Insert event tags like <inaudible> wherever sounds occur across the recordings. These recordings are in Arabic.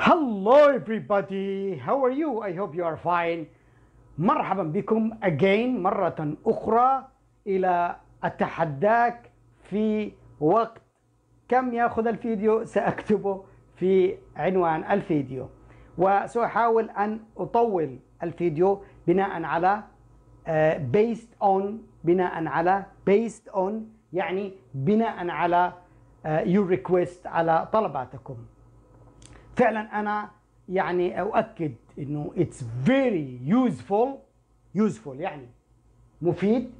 Hello everybody how are you I hope you are fine مرحبا بكم again مرة أخرى إلى أتحداك في وقت كم يأخذ الفيديو سأكتبه في عنوان الفيديو وسأحاول أن أطول الفيديو بناء على آه، based on بناء على based on يعني بناء على آه، your request على طلباتكم فعلا انا يعني اؤكد انه اتس فيري يوزفول يوزفول يعني مفيد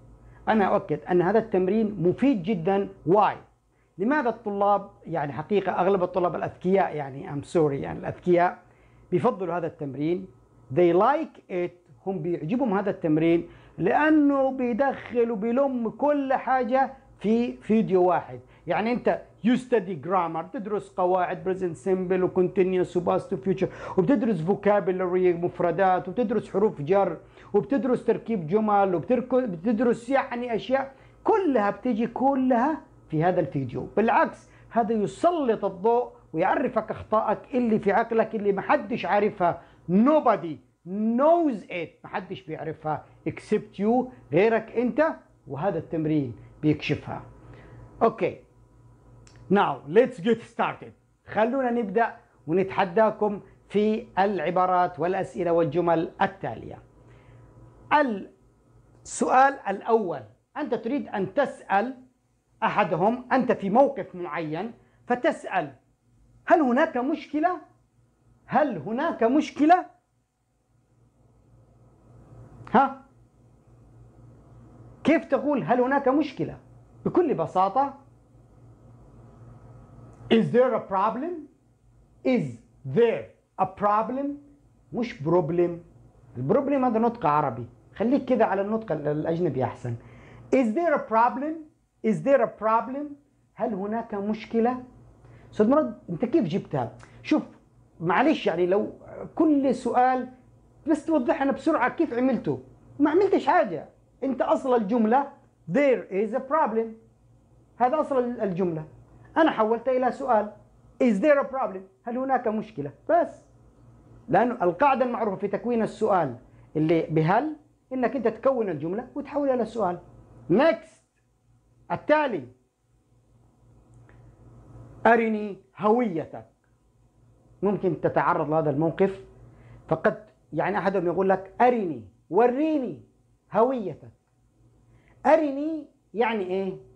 انا اؤكد ان هذا التمرين مفيد جدا واي لماذا الطلاب يعني حقيقه اغلب الطلاب الاذكياء يعني ام سوري يعني الاذكياء بيفضلوا هذا التمرين they like it هم بيعجبهم هذا التمرين لانه بيدخل وبيلم كل حاجه في فيديو واحد يعني انت يو ستدي جرامر بتدرس قواعد بريزنت سيمبل وكونتينيوس وباست فيوتشر وبتدرس فوكابلري مفردات وبتدرس حروف جر وبتدرس تركيب جمل وبتدرس يعني اشياء كلها بتجي كلها في هذا الفيديو بالعكس هذا يسلط الضوء ويعرفك اخطائك اللي في عقلك اللي محدش عارفها nobody knows it محدش بيعرفها except you غيرك انت وهذا التمرين بيكشفها اوكي okay. Now let's get started خلونا نبدأ ونتحداكم في العبارات والأسئلة والجمل التالية السؤال الأول أنت تريد أن تسأل أحدهم أنت في موقف معين فتسأل هل هناك مشكلة؟ هل هناك مشكلة؟ ها؟ كيف تقول هل هناك مشكلة؟ بكل بساطة Is there a problem? Is there a problem? مش بروبلم البروبلم هذا نطق عربي خليك كده على النطق الأجنبي أحسن Is there a problem? Is there a problem? هل هناك مشكلة؟ أستاذ مراد أنت كيف جبتها؟ شوف معلش يعني لو كل سؤال بس توضح أنا بسرعة كيف عملته ما عملتش حاجة أنت أصل الجملة there is a problem هذا أصل الجملة أنا حولت إلى سؤال Is there a problem؟ هل هناك مشكلة؟ بس لأن القاعدة المعروفة في تكوين السؤال اللي بهل إنك أنت تكون الجملة وتحولها إلى سؤال Next التالي أرني هويتك ممكن تتعرض لهذا الموقف فقد يعني أحدهم يقول لك أرني وريني هويتك أرني يعني إيه؟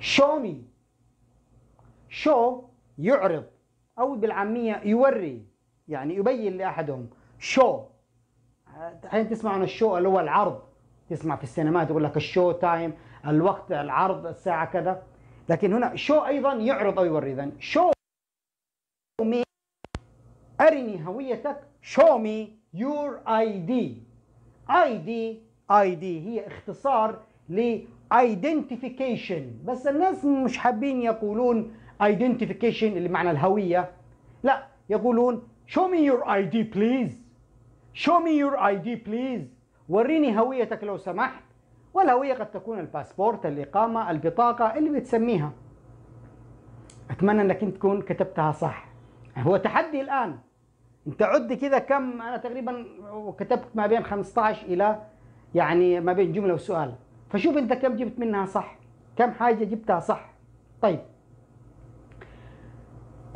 show me show يعرض أو بالعامية يوري يعني يبين لأحدهم شو الحين تسمع عن الشو اللي هو العرض تسمع في السينمات يقول لك الشو تايم الوقت العرض الساعة كذا لكن هنا شو أيضا يعرض أو يوري إذا شو مي أرني هويتك شو مي يور اي دي اي دي اي دي هي اختصار ل identification بس الناس مش حابين يقولون identification اللي معنى الهوية لا يقولون show me your ID please show me your ID please وريني هويتك لو سمحت والهوية قد تكون الباسبورت الإقامة البطاقة اللي بتسميها أتمنى أنك أنت تكون كتبتها صح هو تحدي الآن أنت عد كذا كم أنا تقريبا كتبت ما بين 15 إلى يعني ما بين جملة وسؤال فشوف انت كم جبت منها صح كم حاجه جبتها صح طيب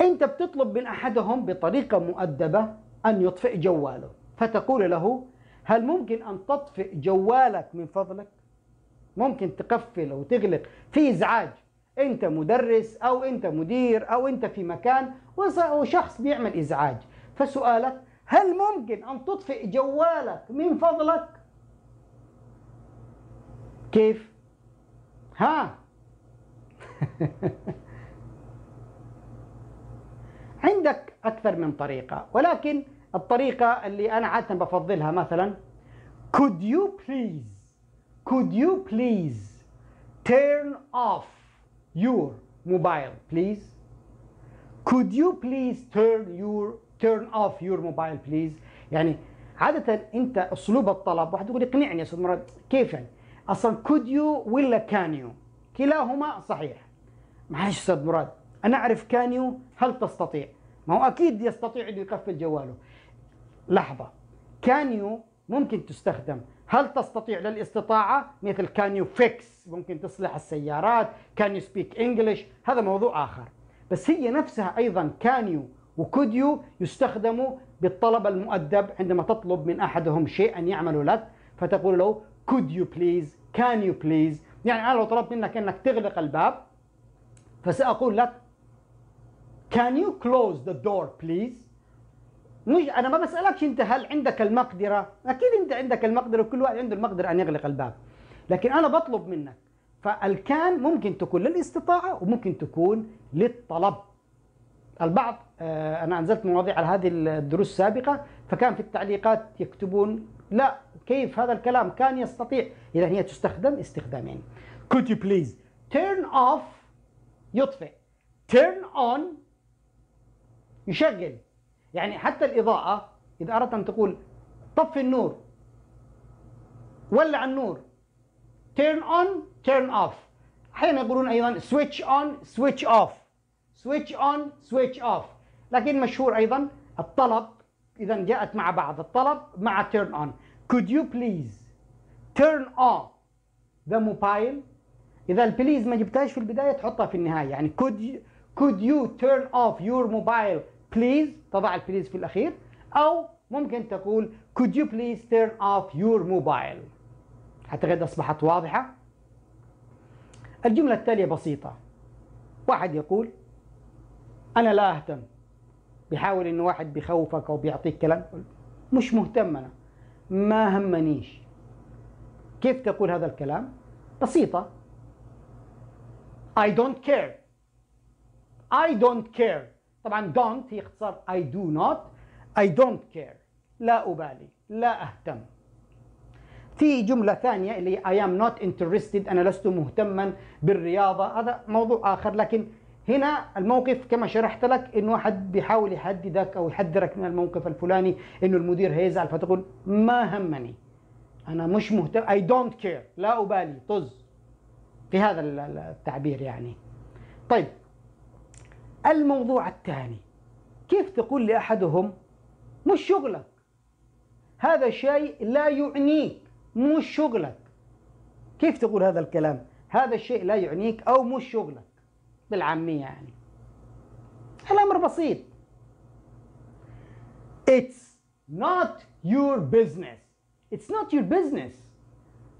انت بتطلب من احدهم بطريقه مؤدبه ان يطفئ جواله فتقول له هل ممكن ان تطفئ جوالك من فضلك ممكن تقفل او تغلق في ازعاج انت مدرس او انت مدير او انت في مكان وشخص بيعمل ازعاج فسؤالك هل ممكن ان تطفئ جوالك من فضلك كيف؟ ها <laughs> عندك أكثر من طريقة ولكن الطريقة اللي أنا عادة بفضلها مثلا Could you please Could you please turn off your mobile please Could you please turn your turn off your mobile please يعني عادة أنت أسلوب الطلب واحد يقول اقنعني يا أستاذ مراد كيف يعني اصلا كود يو ولا كان يو كلاهما صحيح معلش استاذ مراد انا اعرف كان يو هل تستطيع ما هو اكيد يستطيع انه يقفل جواله لحظه كان يو ممكن تستخدم هل تستطيع للاستطاعة مثل كان يو فيكس ممكن تصلح السيارات كان يو سبيك انجلش هذا موضوع آخر بس هي نفسها أيضا كان يو وكود يو يستخدموا بالطلب المؤدب عندما تطلب من أحدهم شيئا يعمل لك فتقول له could you please can you please يعني أنا لو طلبت منك أنك تغلق الباب فسأقول لك can you close the door please مش أنا ما بسألكش أنت هل عندك المقدرة أكيد أنت عندك المقدرة وكل واحد عنده المقدرة أن يغلق الباب لكن أنا بطلب منك فالكان ممكن تكون للاستطاعة وممكن تكون للطلب البعض آه، أنا أنزلت مواضيع على هذه الدروس السابقة فكان في التعليقات يكتبون لا كيف هذا الكلام كان يستطيع إذا هي تستخدم استخدامين could you please turn off يطفئ turn on يشغل يعني حتى الإضاءة إذا أردت أن تقول طفي النور ولع النور turn on turn off أحيانا يقولون أيضا switch on switch off switch on switch off لكن مشهور أيضا الطلب إذا جاءت مع بعض الطلب مع turn on could you please turn off the mobile اذا البليز ما جبتهاش في البدايه تحطها في النهايه يعني could you, could you turn off your mobile please تضع البليز في الاخير او ممكن تقول could you please turn off your mobile حتى قد اصبحت واضحه الجمله التاليه بسيطه واحد يقول انا لا اهتم بيحاول انه واحد بيخوفك او بيعطيك كلام مش مهتم انا ما همنيش كيف تقول هذا الكلام؟ بسيطة I don't care I don't care طبعا don't هي اختصار I do not I don't care لا أبالي لا أهتم في جملة ثانية اللي I am not interested أنا لست مهتما بالرياضة هذا موضوع آخر لكن هنا الموقف كما شرحت لك انه واحد بيحاول يهددك او يحذرك من الموقف الفلاني انه المدير هيزعل فتقول ما همني انا مش مهتم اي دونت كير لا ابالي طز في هذا التعبير يعني طيب الموضوع الثاني كيف تقول لاحدهم مش شغلك هذا شيء لا يعنيك مش شغلك كيف تقول هذا الكلام هذا الشيء لا يعنيك او مش شغلك بالعامية يعني الأمر بسيط It's not your business It's not your business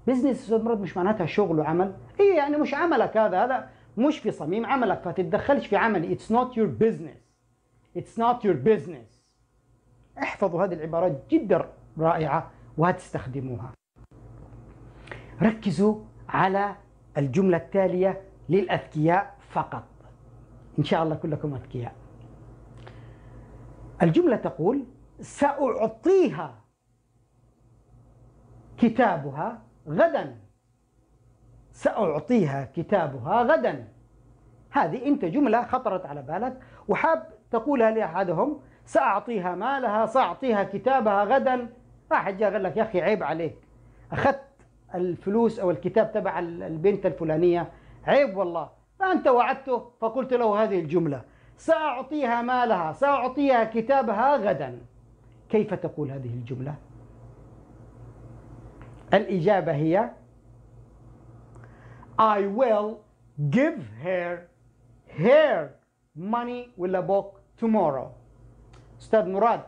بزنس استاذ مراد مش معناتها شغل وعمل ايه يعني مش عملك هذا هذا مش في صميم عملك فتتدخلش في عملي اتس نوت يور بزنس اتس نوت يور بزنس احفظوا هذه العبارات جدا رائعه وهتستخدموها ركزوا على الجمله التاليه للاذكياء فقط إن شاء الله كلكم أذكياء الجملة تقول سأعطيها كتابها غدا سأعطيها كتابها غدا هذه أنت جملة خطرت على بالك وحاب تقولها لأحدهم سأعطيها مالها سأعطيها كتابها غدا واحد جاء قال لك يا أخي عيب عليك أخذت الفلوس أو الكتاب تبع البنت الفلانية عيب والله فأنت وعدته فقلت له هذه الجملة سأعطيها مالها سأعطيها كتابها غدا كيف تقول هذه الجملة؟ الإجابة هي I will give her her money ولا book tomorrow أستاذ مراد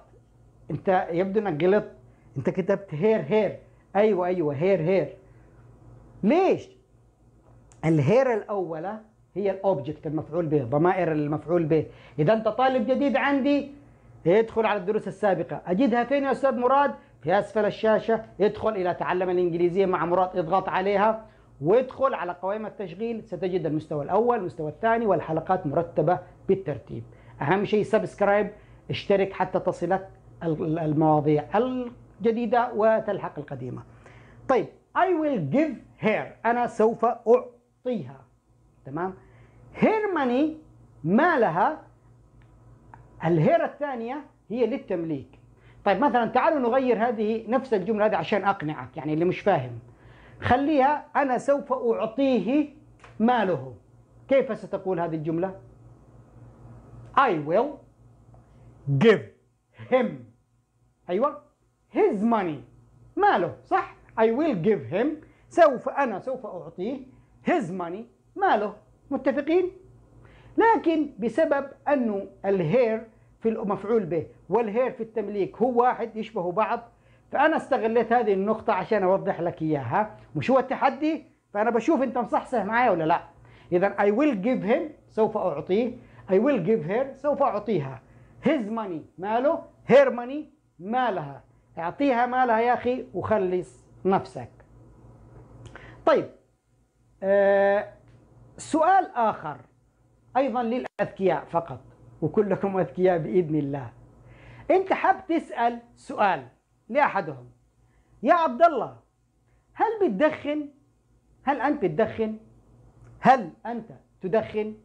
أنت يبدو أنك غلطت أنت كتبت هير هير أيوة أيوة هير هير ليش؟ الهير الأولى هي الاوبجكت المفعول به ضمائر المفعول به اذا انت طالب جديد عندي ادخل على الدروس السابقه اجدها فين يا استاذ مراد في اسفل الشاشه ادخل الى تعلم الانجليزيه مع مراد اضغط عليها وادخل على قوائم التشغيل ستجد المستوى الاول المستوى الثاني والحلقات مرتبه بالترتيب اهم شيء سبسكرايب اشترك حتى تصلك المواضيع الجديده وتلحق القديمه طيب I will give her أنا سوف أعطيها تمام هيرماني مالها الهيرة الثانية هي للتمليك طيب مثلا تعالوا نغير هذه نفس الجملة هذه عشان أقنعك يعني اللي مش فاهم خليها أنا سوف أعطيه ماله كيف ستقول هذه الجملة؟ I will give him أيوة his money ماله صح؟ I will give him سوف أنا سوف أعطيه his money ماله متفقين؟ لكن بسبب أنه الهير في المفعول به والهير في التمليك هو واحد يشبهوا بعض فأنا استغليت هذه النقطة عشان أوضح لك إياها مش هو التحدي فأنا بشوف أنت مصحصح معايا ولا لا إذا I will give him سوف أعطيه I will give her سوف أعطيها his money ماله her money مالها اعطيها مالها يا أخي وخلص نفسك طيب آه سؤال آخر أيضا للأذكياء فقط وكلكم أذكياء بإذن الله أنت حاب تسأل سؤال لأحدهم يا عبد الله هل بتدخن؟ هل أنت بتدخن؟ هل أنت تدخن؟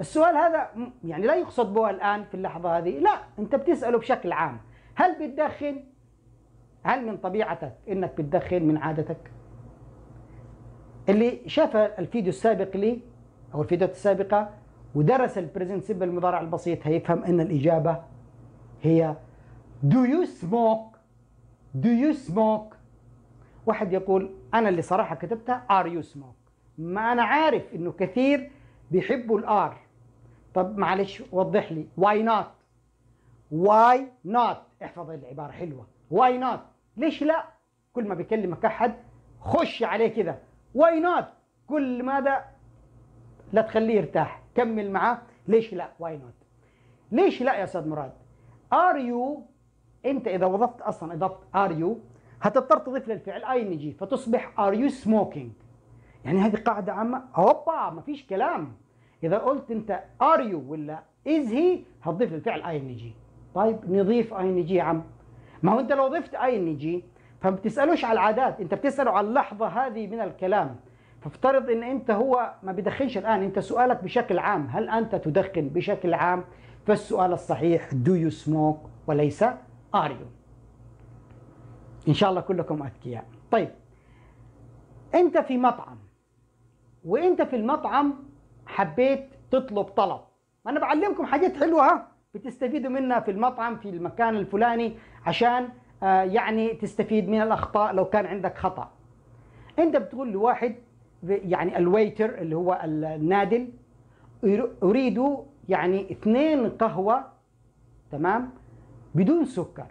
السؤال هذا يعني لا يقصد به الآن في اللحظة هذه لا أنت بتسأله بشكل عام هل بتدخن؟ هل من طبيعتك أنك بتدخن من عادتك؟ اللي شاف الفيديو السابق لي أو الفيديوهات السابقة ودرس البريزنت سيمبل المضارع البسيط هيفهم أن الإجابة هي Do you smoke? Do you smoke? واحد يقول أنا اللي صراحة كتبتها Are you smoke? ما أنا عارف إنه كثير بيحبوا الآر طب معلش وضح لي Why not? Why not? احفظ العبارة حلوة Why not? ليش لا؟ كل ما بيكلمك أحد خش عليه كذا واي نوت كل ماذا لا تخليه يرتاح كمل معاه ليش لا واي نوت ليش لا يا استاذ مراد ار يو انت اذا وظفت اصلا اضفت ار يو هتضطر تضيف للفعل اي ان جي فتصبح ار يو سموكينج يعني هذه قاعده عامه هوبا ما فيش كلام اذا قلت انت ار يو ولا از هي هتضيف للفعل اي ان جي طيب نضيف اي ان جي يا عم ما هو انت لو ضفت اي ان جي فما بتسالوش على العادات انت بتساله على اللحظه هذه من الكلام فافترض ان انت هو ما بدخنش الان انت سؤالك بشكل عام هل انت تدخن بشكل عام فالسؤال الصحيح do you smoke وليس are you ان شاء الله كلكم اذكياء طيب انت في مطعم وانت في المطعم حبيت تطلب طلب ما انا بعلمكم حاجات حلوه بتستفيدوا منها في المطعم في المكان الفلاني عشان آه، يعني تستفيد من الاخطاء لو كان عندك خطا انت بتقول لواحد يعني الويتر اللي هو النادل اريد يعني اثنين قهوه تمام بدون سكر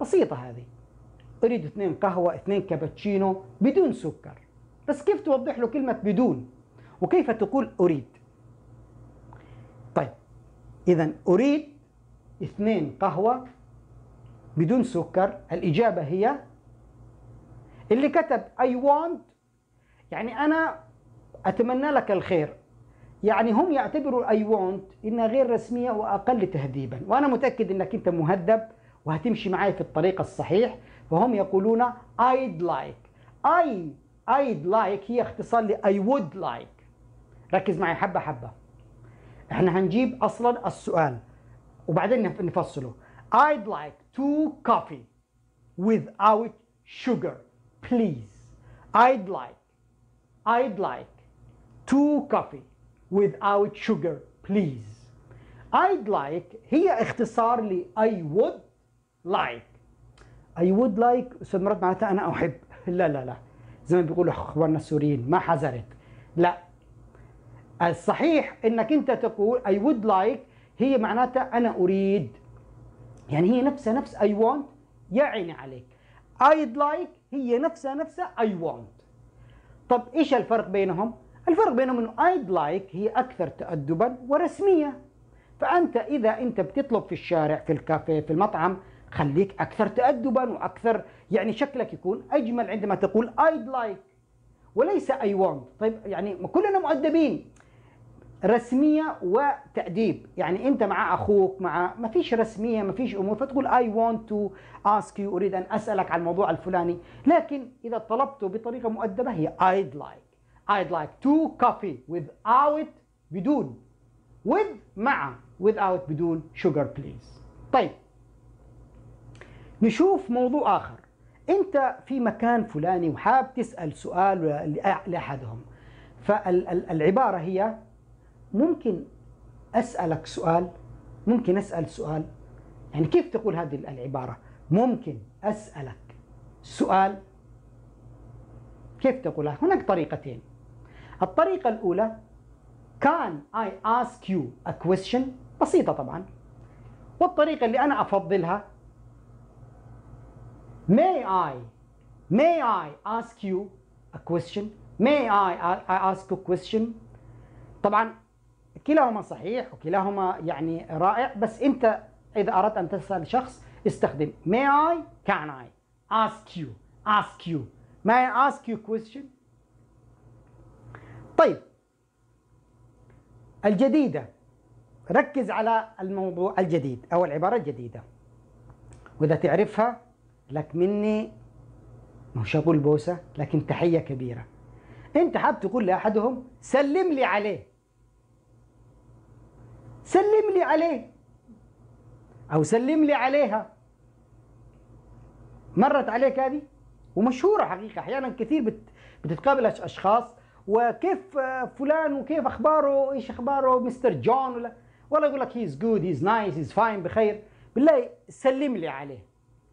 بسيطه هذه اريد اثنين قهوه اثنين كابتشينو بدون سكر بس كيف توضح له كلمه بدون وكيف تقول اريد طيب اذا اريد اثنين قهوه بدون سكر الإجابة هي اللي كتب I want يعني أنا أتمنى لك الخير يعني هم يعتبروا I want انها غير رسميه واقل تهذيبا وانا متاكد انك انت مهذب وهتمشي معي في الطريق الصحيح فهم يقولون I'd like I I'd like هي اختصار ل I would like ركز معي حبة حبة احنا هنجيب اصلا السؤال وبعدين نفصله I'd like two coffee without sugar, please. I'd like, I'd like two coffee without sugar, please. I'd like هي اختصار ل I would like. I would like أستاذ مراد معناتها أنا أحب. لا لا لا. زي ما بيقولوا إخواننا السوريين ما حذرت. لا. الصحيح إنك أنت تقول I would like هي معناتها أنا أريد يعني هي نفسها نفس اي وونت يا عيني عليك ايد لايك هي نفسها نفسها اي وونت طب ايش الفرق بينهم؟ الفرق بينهم انه ايد لايك هي اكثر تأدبا ورسميه فانت اذا انت بتطلب في الشارع في الكافيه في المطعم خليك اكثر تأدبا واكثر يعني شكلك يكون اجمل عندما تقول ايد لايك وليس اي وونت طيب يعني كلنا مؤدبين رسميه وتاديب يعني انت مع اخوك مع ما فيش رسميه ما فيش امور فتقول اي want تو اسك يو اريد ان اسالك عن الموضوع الفلاني لكن اذا طلبته بطريقه مؤدبه هي I'd like I'd like to coffee without بدون with مع without بدون sugar please طيب نشوف موضوع اخر انت في مكان فلاني وحاب تسال سؤال لاحدهم فالعباره هي ممكن اسالك سؤال ممكن اسال سؤال يعني كيف تقول هذه العباره ممكن اسالك سؤال كيف تقولها هناك طريقتين الطريقه الاولى كان I ask you a question بسيطة طبعا والطريقة اللي أنا أفضلها May I May I ask you a question May I I ask you a question طبعا كلاهما صحيح وكلاهما يعني رائع بس انت اذا اردت ان تسال شخص استخدم may I can I ask you ask you may I ask you question طيب الجديدة ركز على الموضوع الجديد أو العبارة الجديدة وإذا تعرفها لك مني مش أقول بوسة لكن تحية كبيرة أنت حاب تقول لأحدهم سلم لي عليه سلم لي عليه أو سلم لي عليها مرت عليك هذه ومشهورة حقيقة أحيانا كثير بت بتتقابل أشخاص وكيف آه، فلان وكيف أخباره إيش أخباره مستر جون ولا ولا يقول لك هيز جود هيز نايس هيز فاين بخير بالله سلم لي عليه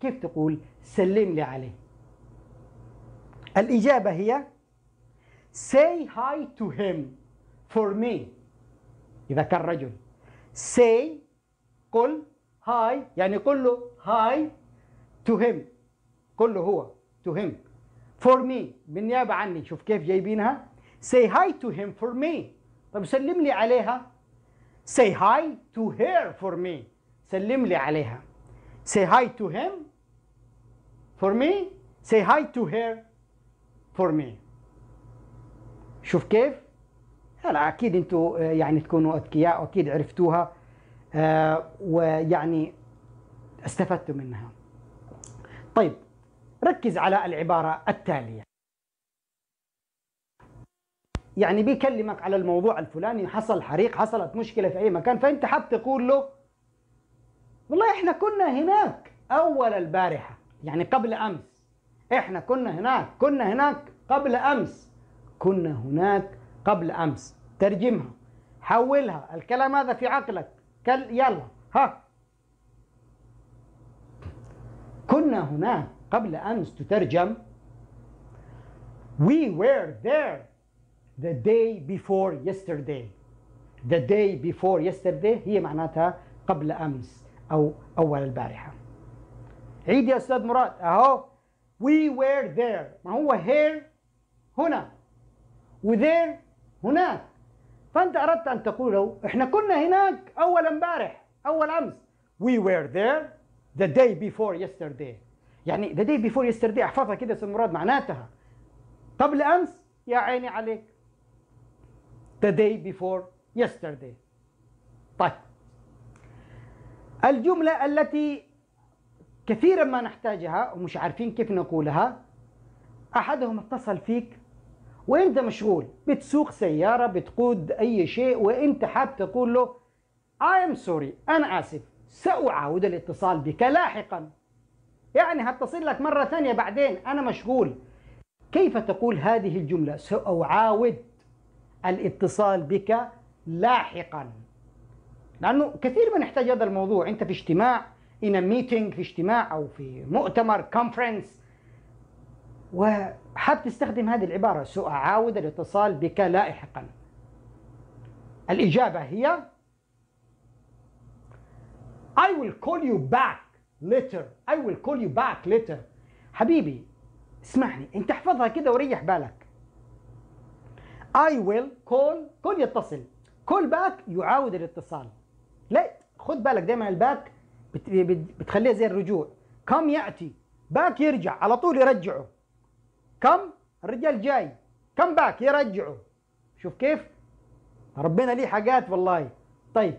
كيف تقول سلم لي عليه الإجابة هي say hi to him for me إذا كان رجل say call, hi. يعني قل له هاي to him قل له هو to him for me بالنيابة عني شوف كيف جايبينها say hi to him for me طب سلم لي عليها say hi to her for me سلم لي عليها say hi to him for me say hi to her for me شوف كيف لا اكيد انتم آه، يعني تكونوا اذكياء واكيد عرفتوها آه، ويعني استفدتوا منها طيب ركز على العبارة التالية يعني بيكلمك على الموضوع الفلاني حصل حريق حصلت مشكلة في أي مكان فأنت حاب تقول له والله إحنا كنا هناك أول البارحة يعني قبل أمس إحنا كنا هناك كنا هناك قبل أمس كنا هناك قبل أمس ترجمها حولها الكلام هذا في عقلك كل يلا ها كنا هناك قبل أمس تترجم We were there the day before yesterday the day before yesterday هي معناتها قبل أمس أو أول البارحة عيد يا أستاذ مراد أهو We were there ما هو here هنا و there هناك فأنت أردت أن تقول له إحنا كنا هناك أول امبارح أول أمس We were there the day before yesterday يعني the day before yesterday احفظها كده سي مراد معناتها قبل أمس يا عيني عليك the day before yesterday طيب الجملة التي كثيرا ما نحتاجها ومش عارفين كيف نقولها أحدهم اتصل فيك وانت مشغول بتسوق سياره بتقود اي شيء وانت حابب تقول له I am sorry انا اسف ساعاود الاتصال بك لاحقا يعني هتصل لك مره ثانيه بعدين انا مشغول كيف تقول هذه الجمله ساعاود الاتصال بك لاحقا لانه كثير من يحتاج هذا الموضوع انت في اجتماع in a meeting في اجتماع او في مؤتمر و حاب تستخدم هذه العبارة سأعاود الاتصال بك لاحقا الإجابة هي I will call you back later I will call you back later حبيبي اسمعني انت احفظها كده وريح بالك I will call كل يتصل call back يعاود الاتصال لا خد بالك دايما الباك بتخليها زي الرجوع come يأتي باك يرجع على طول يرجعه كم الرجال جاي كم باك يرجعوا شوف كيف ربنا ليه حاجات والله طيب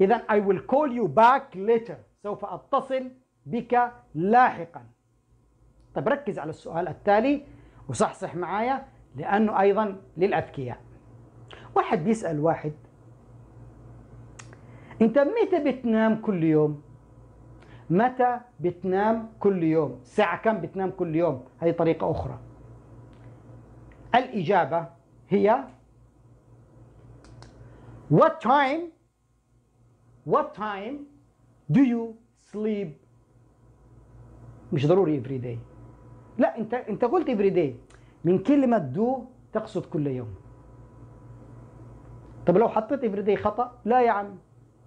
اذا I will call you back later سوف اتصل بك لاحقا طيب ركز على السؤال التالي وصحصح معايا لانه ايضا للاذكياء واحد بيسال واحد انت متى بتنام كل يوم متى بتنام كل يوم الساعة كم بتنام كل يوم هذه طريقة أخرى الإجابة هي What time What time do you sleep مش ضروري every day لا انت انت قلت every day من كلمة do تقصد كل يوم طب لو حطيت every day خطأ لا يا عم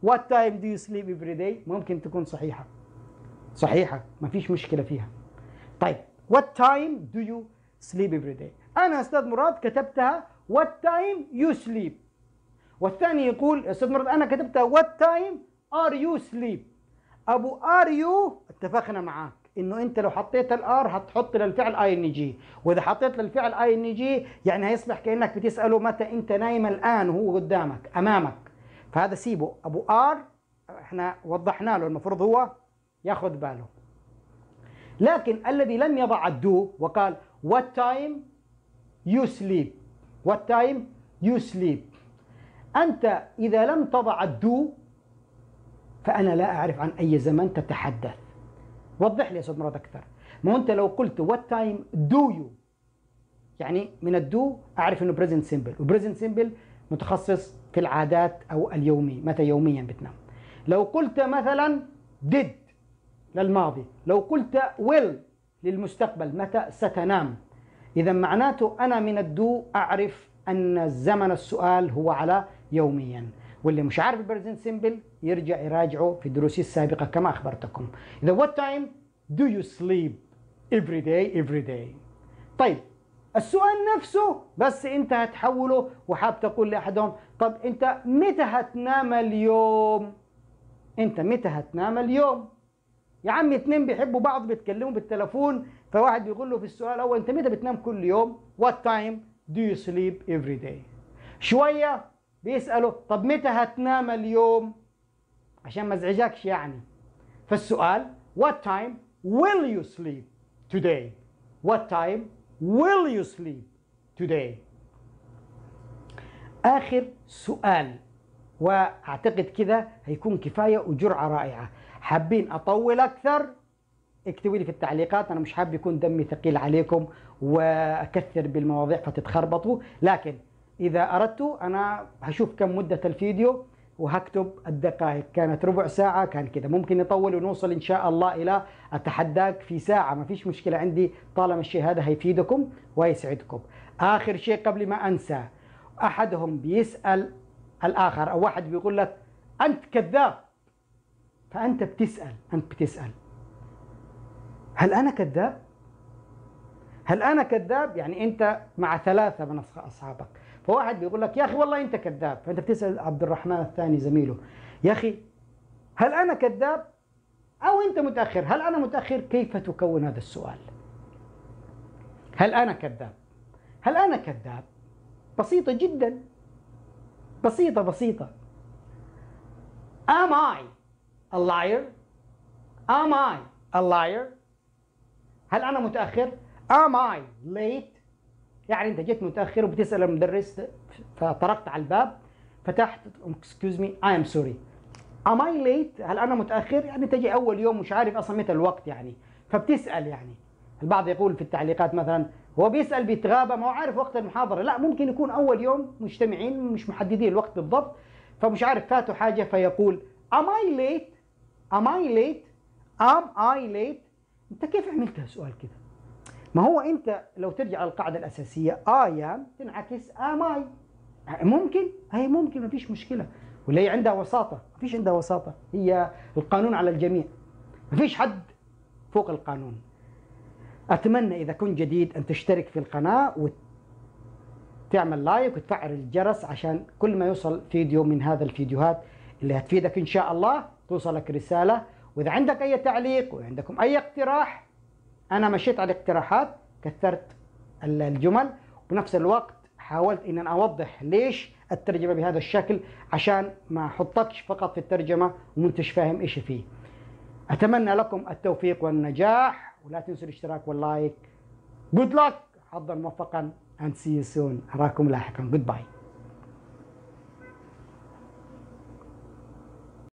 What time do you sleep every day ممكن تكون صحيحة صحيحة ما فيش مشكلة فيها طيب what time do you sleep every day أنا أستاذ مراد كتبتها what time you sleep والثاني يقول أستاذ مراد أنا كتبتها what time are you sleep أبو are you اتفقنا معاك انه انت لو حطيت الار هتحط للفعل اي ان جي واذا حطيت للفعل اي ان جي يعني هيصبح كانك بتساله متى انت نايم الان وهو قدامك امامك فهذا سيبه ابو ار احنا وضحنا له المفروض هو ياخذ باله لكن الذي لم يضع الدو وقال what time you sleep what time you sleep أنت إذا لم تضع الدو فأنا لا أعرف عن أي زمن تتحدث وضح لي يا أستاذ مراد أكثر ما أنت لو قلت what time do you يعني من الدو أعرف أنه present simple وبريزنت simple متخصص في العادات أو اليومي متى يوميا بتنام لو قلت مثلا did للماضي لو قلت will للمستقبل متى ستنام إذا معناته أنا من الدو أعرف أن زمن السؤال هو على يوميا واللي مش عارف البرزنت سيمبل يرجع يراجعه في دروسي السابقة كما أخبرتكم إذا what time do you sleep every day every day طيب السؤال نفسه بس أنت هتحوله وحاب تقول لأحدهم طب أنت متى هتنام اليوم أنت متى هتنام اليوم يا عم اتنين بيحبوا بعض بيتكلموا بالتليفون فواحد بيقول له في السؤال الاول انت متى بتنام كل يوم؟ وات تايم دو يو سليب افري داي شويه بيساله طب متى هتنام اليوم؟ عشان ما ازعجكش يعني فالسؤال وات تايم will you sleep today? What time will you sleep today? آخر سؤال وأعتقد كده هيكون كفاية وجرعة رائعة حابين اطول اكثر اكتبوا لي في التعليقات انا مش حاب يكون دمي ثقيل عليكم واكثر بالمواضيع فتتخربطوا لكن اذا اردتوا انا هشوف كم مده الفيديو وهكتب الدقائق كانت ربع ساعة كان كذا ممكن نطول ونوصل إن شاء الله إلى أتحداك في ساعة ما فيش مشكلة عندي طالما الشيء هذا هيفيدكم ويسعدكم آخر شيء قبل ما أنسى أحدهم بيسأل الآخر أو واحد بيقول لك أنت كذاب فأنت بتسأل أنت بتسأل هل أنا كذاب؟ هل أنا كذاب؟ يعني أنت مع ثلاثة من أصحابك فواحد بيقول لك يا أخي والله أنت كذاب فأنت بتسأل عبد الرحمن الثاني زميله يا أخي هل أنا كذاب؟ أو أنت متأخر هل أنا متأخر؟ كيف تكون هذا السؤال؟ هل أنا كذاب؟ هل أنا كذاب؟ بسيطة جدا بسيطة بسيطة Am I a liar? Am I a liar? هل أنا متأخر؟ Am I late? يعني أنت جيت متأخر وبتسأل المدرس فطرقت على الباب فتحت excuse me I am sorry. Am I late? هل أنا متأخر؟ يعني تجي أول يوم مش عارف أصلا متى الوقت يعني فبتسأل يعني البعض يقول في التعليقات مثلا هو بيسأل بيتغابى ما هو عارف وقت المحاضرة لا ممكن يكون أول يوم مجتمعين مش محددين الوقت بالضبط فمش عارف فاته حاجة فيقول Am I late؟ ام اي ليت ام اي ليت انت كيف عملتها سؤال كذا ما هو انت لو ترجع للقاعده الاساسيه اي ام تنعكس ام اي ممكن هي ممكن ما فيش مشكله ولا هي عندها وساطه ما فيش عندها وساطه هي القانون على الجميع ما فيش حد فوق القانون اتمنى اذا كنت جديد ان تشترك في القناه وتعمل لايك وتفعل الجرس عشان كل ما يوصل فيديو من هذا الفيديوهات اللي هتفيدك ان شاء الله توصلك رسالة وإذا عندك أي تعليق وعندكم أي اقتراح أنا مشيت على الاقتراحات كثرت الجمل وبنفس الوقت حاولت ان انا اوضح ليش الترجمه بهذا الشكل عشان ما احطكش فقط في الترجمه ومنتش فاهم ايش فيه. اتمنى لكم التوفيق والنجاح ولا تنسوا الاشتراك واللايك. جود لك حظا موفقا and see you soon اراكم لاحقا Goodbye